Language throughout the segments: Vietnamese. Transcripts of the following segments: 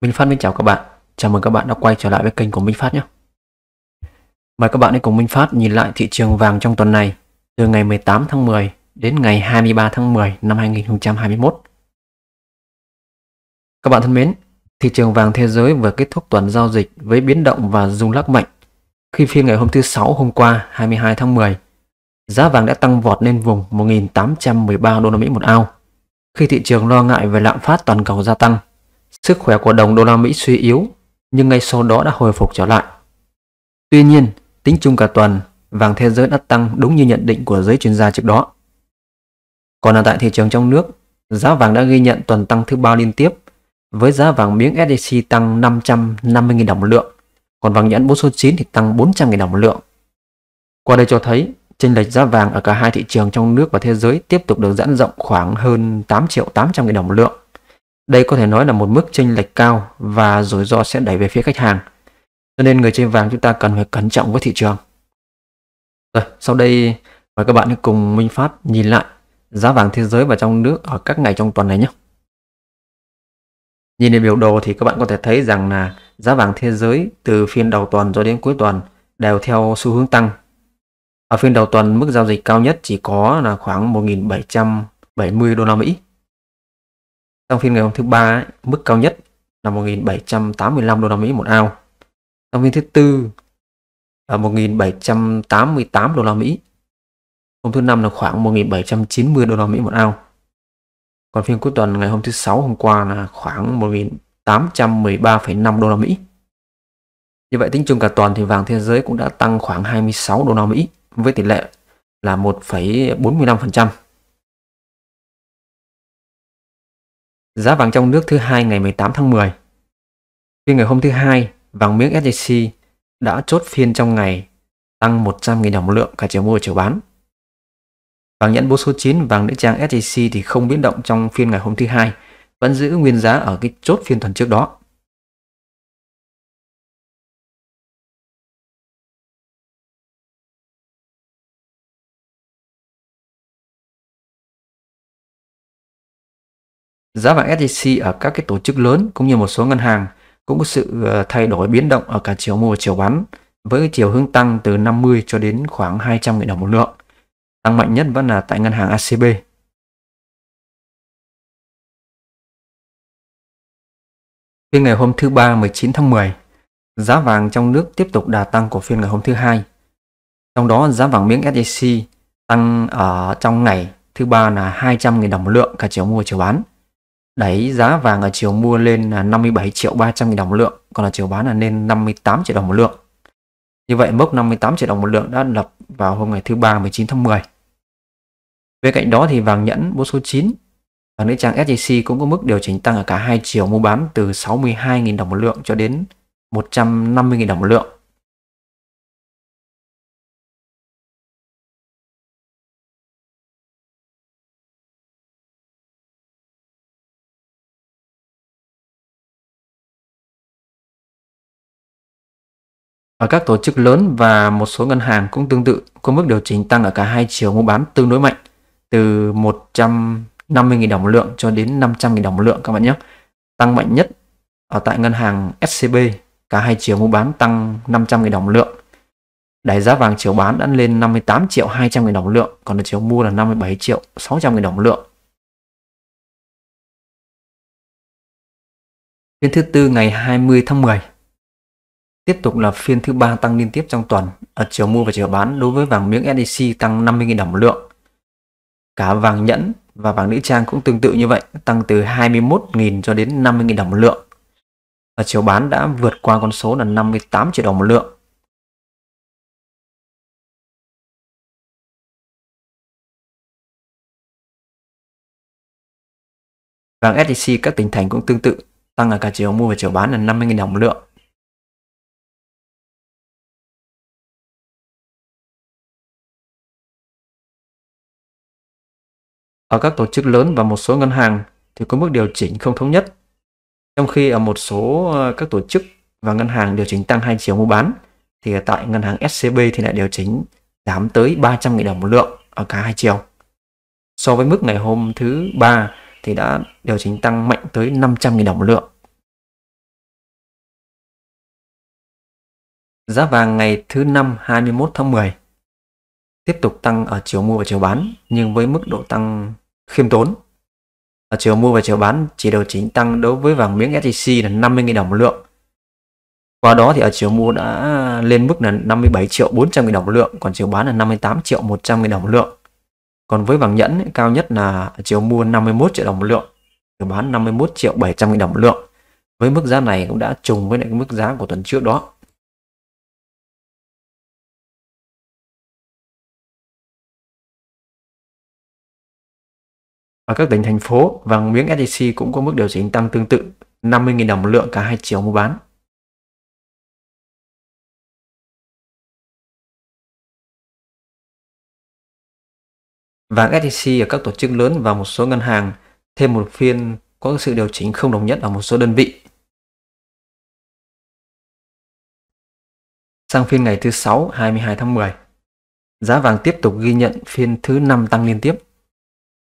Minh Phát xin chào các bạn, chào mừng các bạn đã quay trở lại với kênh của Minh Phát nhé. Mời các bạn hãy cùng Minh Phát nhìn lại thị trường vàng trong tuần này từ ngày 18 tháng 10 đến ngày 23 tháng 10 năm 2021. Các bạn thân mến, thị trường vàng thế giới vừa kết thúc tuần giao dịch với biến động và rung lắc mạnh. Khi phiên ngày hôm thứ Sáu hôm qua 22 tháng 10, giá vàng đã tăng vọt lên vùng 1.813 đô la Mỹ một ao. Khi thị trường lo ngại về lạm phát toàn cầu gia tăng, Sức khỏe của đồng đô la Mỹ suy yếu, nhưng ngay sau đó đã hồi phục trở lại. Tuy nhiên, tính chung cả tuần, vàng thế giới đã tăng đúng như nhận định của giới chuyên gia trước đó. Còn ở tại thị trường trong nước, giá vàng đã ghi nhận tuần tăng thứ ba liên tiếp, với giá vàng miếng SJC tăng 550.000 đồng một lượng, còn vàng nhẫn 4 số 9 thì tăng 400.000 đồng một lượng. Qua đây cho thấy, chênh lệch giá vàng ở cả hai thị trường trong nước và thế giới tiếp tục được giãn rộng khoảng hơn 8 triệu 800 000 đồng một lượng. Đây có thể nói là một mức chênh lệch cao và rủi ro sẽ đẩy về phía khách hàng. Cho nên người chơi vàng chúng ta cần phải cẩn trọng với thị trường. Rồi, sau đây mời các bạn cùng Minh Phát nhìn lại giá vàng thế giới và trong nước ở các ngày trong tuần này nhé. Nhìn đến biểu đồ thì các bạn có thể thấy rằng là giá vàng thế giới từ phiên đầu tuần cho đến cuối tuần đều theo xu hướng tăng. Ở phiên đầu tuần mức giao dịch cao nhất chỉ có là khoảng 1.770 đô la Mỹ trong phiên ngày hôm thứ ba, ấy, mức cao nhất là 1.785 đô la Mỹ một ao. Trong phiên thứ tư là 1.788 đô la Mỹ. Hôm thứ năm là khoảng 1.790 đô la Mỹ một ao. Còn phiên cuối tuần ngày hôm thứ sáu hôm qua là khoảng 1.813,5 đô la Mỹ. Như vậy tính chung cả tuần thì vàng thế giới cũng đã tăng khoảng 26 đô la Mỹ với tỷ lệ là 1,45%. Giá vàng trong nước thứ hai ngày 18 tháng 10 Phiên ngày hôm thứ hai, vàng miếng SJC đã chốt phiên trong ngày tăng 100.000 đồng một lượng cả chiều mua và chiều bán. Vàng nhẫn bố số 9 vàng nữ trang SJC thì không biến động trong phiên ngày hôm thứ hai, vẫn giữ nguyên giá ở cái chốt phiên tuần trước đó. Giá vàng SJC ở các cái tổ chức lớn cũng như một số ngân hàng cũng có sự ờ, thay đổi biến động ở cả chiều mua và chiều bán với chiều hướng tăng từ 50 cho đến khoảng 200 000 đồng một lượng. Tăng mạnh nhất vẫn là tại ngân hàng ACB. Phiên ngày hôm thứ Ba 19 tháng 10, giá vàng trong nước tiếp tục đà tăng của phiên ngày hôm thứ Hai. Trong đó giá vàng miếng SJC tăng ở trong ngày thứ Ba là 200.000 đồng một lượng cả chiều mua chiều bán. Đấy giá vàng ở chiều mua lên là 57 triệu 300 nghìn đồng một lượng Còn là chiều bán là lên 58 triệu đồng một lượng Như vậy mốc 58 triệu đồng một lượng đã lập vào hôm ngày thứ ba 19 tháng 10 Bên cạnh đó thì vàng nhẫn bốn số 9 và nữ trang SJC cũng có mức điều chỉnh tăng ở cả hai chiều mua bán từ 62.000 đồng một lượng cho đến 150.000 đồng một lượng. Ở các tổ chức lớn và một số ngân hàng cũng tương tự có mức điều chỉnh tăng ở cả hai chiều mua bán tương đối mạnh từ 150.000 đồng một lượng cho đến 500.000 đồng một lượng các bạn nhé. Tăng mạnh nhất ở tại ngân hàng SCB cả hai chiều mua bán tăng 500.000 đồng một lượng. đẩy giá vàng chiều bán đã lên 58 triệu 200 000 đồng một lượng, còn ở chiều mua là 57 triệu 600 000 đồng một lượng. Phiên thứ tư ngày 20 tháng 10 Tiếp tục là phiên thứ ba tăng liên tiếp trong tuần ở chiều mua và chiều bán đối với vàng miếng SJC tăng 50.000 đồng một lượng. Cả vàng nhẫn và vàng nữ trang cũng tương tự như vậy, tăng từ 21.000 cho đến 50.000 đồng một lượng. Ở chiều bán đã vượt qua con số là 58 triệu đồng một lượng. Vàng SJC các tỉnh thành cũng tương tự, tăng ở cả chiều mua và chiều bán là 50.000 đồng một lượng. Ở các tổ chức lớn và một số ngân hàng thì có mức điều chỉnh không thống nhất, trong khi ở một số ờ, các tổ chức và ngân hàng điều chỉnh tăng hai chiều mua bán thì tại ngân hàng SCB thì lại điều chỉnh giảm tới 300.000 đồng một lượng ở cả hai chiều. So với mức ngày hôm thứ ba thì đã điều chỉnh tăng mạnh tới 500.000 đồng một lượng. Giá vàng ngày thứ năm 21 tháng 10 tiếp tục tăng ở chiều mua và chiều bán nhưng với mức độ tăng khiêm tốn. Ở chiều mua và chiều bán chỉ điều chỉnh tăng đối với vàng miếng SJC là 50.000 đồng một lượng. Qua đó thì ở chiều mua đã lên mức là 57 triệu 400 000 đồng một lượng, còn chiều bán là 58 triệu 100 000 đồng một lượng. Còn với vàng nhẫn cao nhất là chiều mua 51 triệu đồng một lượng, chiều bán 51 triệu 700 000 đồng một lượng. Với mức giá này cũng đã trùng với lại mức giá của tuần trước đó. Ở các tỉnh thành phố, vàng miếng SJC cũng có mức điều chỉnh tăng tương tự 50.000 đồng một lượng cả hai chiều mua bán. Vàng SJC ở các tổ chức lớn và một số ngân hàng thêm một phiên có sự điều chỉnh không đồng nhất ở một số đơn vị. Sang phiên ngày thứ 6, 22 tháng 10, giá vàng tiếp tục ghi nhận phiên thứ 5 tăng liên tiếp.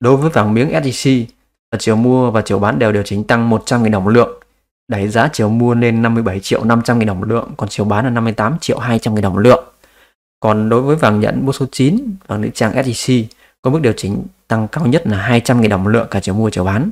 Đối với vàng miếng SJC, ở chiều mua và chiều bán đều điều chỉnh tăng 100.000 đồng một lượng, đẩy giá chiều mua lên 57 triệu 500 000 đồng một lượng, còn chiều bán là 58 triệu 200 000 đồng một lượng. Còn đối với vàng nhẫn mua số 9, vàng nữ trang SJC có mức điều chỉnh tăng cao nhất là 200 000 đồng một lượng cả chiều mua chiều bán.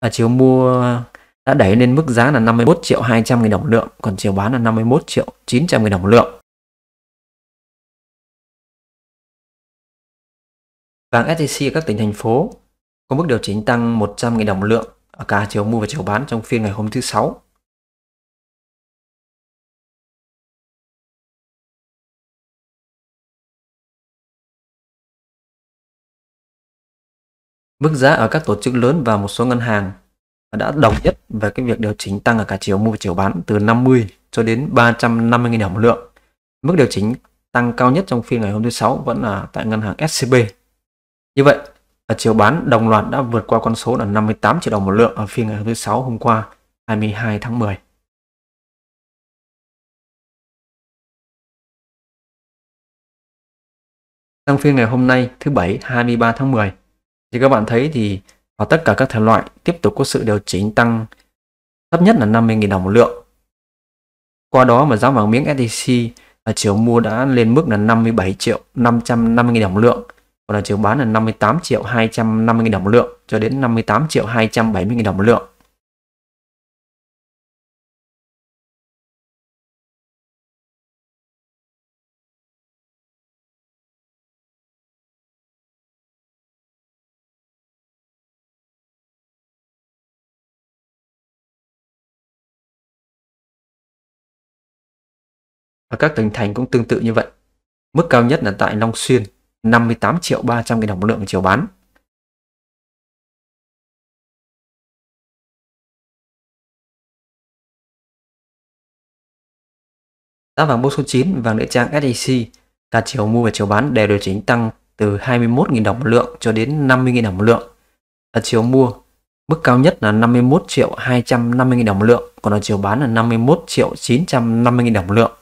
ở chiều mua đã đẩy lên mức giá là 51 triệu 200 000 đồng một lượng, còn chiều bán là 51 triệu 900 000 đồng một lượng. Vàng SJC ở các tỉnh thành phố có mức điều chỉnh tăng 100.000 đồng một lượng ở cả chiều mua và chiều bán trong phiên ngày hôm thứ Sáu. Mức giá ở các tổ chức lớn và một số ngân hàng đã đồng nhất về cái việc điều chỉnh tăng ở cả chiều mua và chiều bán từ 50 cho đến 350.000 đồng một lượng. Mức điều chỉnh tăng cao nhất trong phiên ngày hôm thứ Sáu vẫn là tại ngân hàng SCB như vậy, ở chiều bán đồng loạt đã vượt qua con số là 58 triệu đồng một lượng ở phiên ngày thứ 6 hôm qua 22 tháng 10. Trong phiên ngày hôm nay thứ Bảy 23 tháng 10, thì các bạn thấy thì ở tất cả các thể loại tiếp tục có sự điều chỉnh tăng thấp nhất là 50.000 đồng một lượng. Qua đó mà giá vàng miếng SJC e ở chiều mua đã lên mức là 57 triệu 550.000 đồng một lượng còn là chiều bán là 58 triệu 250 000 đồng một lượng cho đến 58 triệu 270 000 đồng một lượng. Và các tỉnh thành cũng tương tự như vậy. Mức cao nhất là tại Long Xuyên 58 triệu 300 nghìn đồng một lượng chiều bán. Giá vàng mua số 9, vàng nữ trang SJC cả chiều mua và chiều bán đều điều chỉnh tăng từ 21.000 đồng một lượng cho đến 50.000 đồng một lượng. Ở chiều mua, mức cao nhất là 51 triệu 250.000 đồng một lượng, còn ở chiều bán là 51 triệu 950.000 đồng một lượng.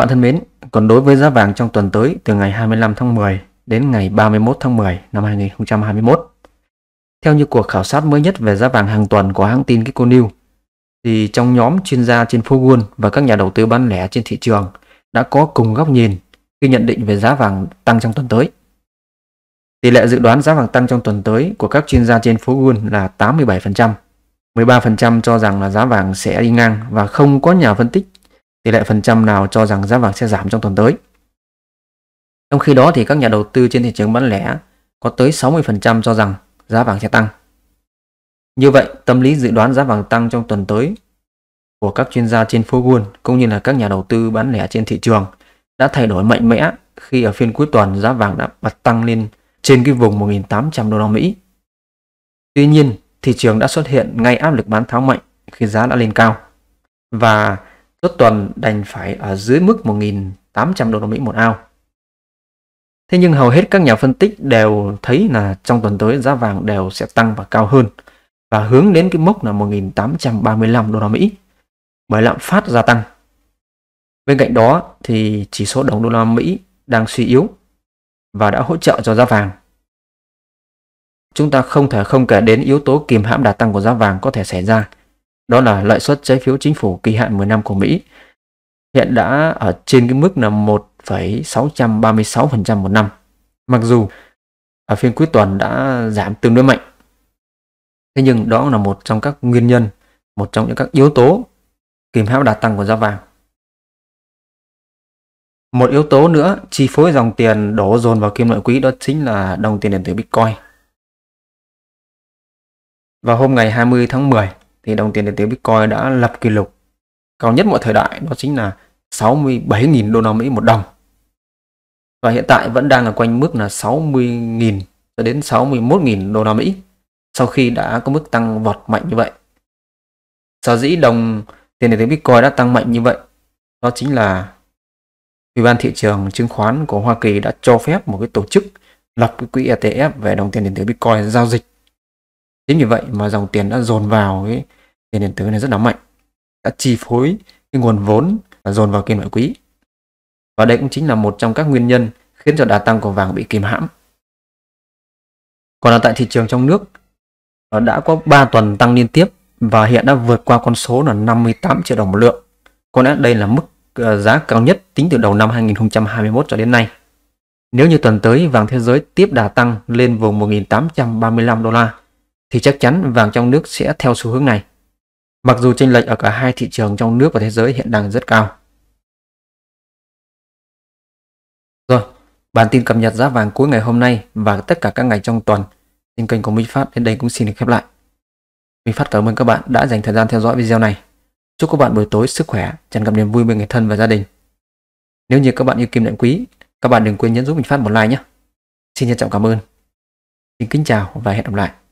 bạn thân mến, còn đối với giá vàng trong tuần tới từ ngày 25 tháng 10 đến ngày 31 tháng 10 năm 2021. Theo như cuộc khảo sát mới nhất về giá vàng hàng tuần của hãng tin Kiko News, thì trong nhóm chuyên gia trên phố Wall và các nhà đầu tư bán lẻ trên thị trường đã có cùng góc nhìn khi nhận định về giá vàng tăng trong tuần tới. Tỷ lệ dự đoán giá vàng tăng trong tuần tới của các chuyên gia trên phố Wall là 87%. 13% cho rằng là giá vàng sẽ đi ngang và không có nhà phân tích tỷ lệ phần trăm nào cho rằng giá vàng sẽ giảm trong tuần tới. Trong khi đó thì các nhà đầu tư trên thị trường bán lẻ có tới 60% cho rằng giá vàng sẽ tăng. Như vậy, tâm lý dự đoán giá vàng tăng trong tuần tới của các chuyên gia trên phố Wall cũng như là các nhà đầu tư bán lẻ trên thị trường đã thay đổi mạnh mẽ khi ở phiên cuối tuần giá vàng đã bật tăng lên trên cái vùng 1.800 đô la Mỹ. Tuy nhiên, thị trường đã xuất hiện ngay áp lực bán tháo mạnh khi giá đã lên cao. Và chốt tuần đành phải ở dưới mức 1.800 đô la Mỹ một ao. Thế nhưng hầu hết các nhà phân tích đều thấy là trong tuần tới giá vàng đều sẽ tăng và cao hơn và hướng đến cái mốc là 1.835 đô la Mỹ bởi lạm phát gia tăng. Bên cạnh đó thì chỉ số đồng đô la Mỹ đang suy yếu và đã hỗ trợ cho giá vàng. Chúng ta không thể không kể đến yếu tố kìm hãm đà tăng của giá vàng có thể xảy ra đó là lãi suất trái phiếu chính phủ kỳ hạn 10 năm của Mỹ hiện đã ở trên cái mức là 1,636% một năm. Mặc dù ở phiên cuối tuần đã giảm tương đối mạnh. Thế nhưng đó là một trong các nguyên nhân, một trong những các yếu tố kìm hãm đà tăng của giá vàng. Một yếu tố nữa chi phối dòng tiền đổ dồn vào kim loại quý đó chính là đồng tiền điện tử Bitcoin. Vào hôm ngày 20 tháng 10, thì đồng tiền điện tử Bitcoin đã lập kỷ lục cao nhất mọi thời đại đó chính là 67.000 đô la Mỹ một đồng và hiện tại vẫn đang là quanh mức là 60.000 cho đến 61.000 đô la Mỹ sau khi đã có mức tăng vọt mạnh như vậy. Sở dĩ đồng tiền điện tử Bitcoin đã tăng mạnh như vậy đó chính là Ủy ban thị trường chứng khoán của Hoa Kỳ đã cho phép một cái tổ chức lập cái quỹ ETF về đồng tiền điện tử Bitcoin giao dịch chính vì vậy mà dòng tiền đã dồn vào cái tiền điện tử này rất là mạnh đã chi phối cái nguồn vốn và dồn vào kim loại quý và đây cũng chính là một trong các nguyên nhân khiến cho đà tăng của vàng bị kìm hãm còn là tại thị trường trong nước nó đã có 3 tuần tăng liên tiếp và hiện đã vượt qua con số là 58 triệu đồng một lượng. Có lẽ đây là mức ờ, giá cao nhất tính từ đầu năm 2021 cho đến nay. Nếu như tuần tới vàng thế giới tiếp đà tăng lên vùng 1.835 đô la thì chắc chắn vàng trong nước sẽ theo xu hướng này. Mặc dù chênh lệch ở cả hai thị trường trong nước và thế giới hiện đang rất cao. Rồi, bản tin cập nhật giá vàng cuối ngày hôm nay và tất cả các ngày trong tuần trên kênh của Minh Phát đến đây cũng xin được khép lại. Minh Phát cảm ơn các bạn đã dành thời gian theo dõi video này. Chúc các bạn buổi tối sức khỏe, tràn gặp niềm vui bên người thân và gia đình. Nếu như các bạn yêu kim lệnh quý, các bạn đừng quên nhấn giúp mình phát một like nhé. Xin trân trọng cảm ơn. Xin kính chào và hẹn gặp lại.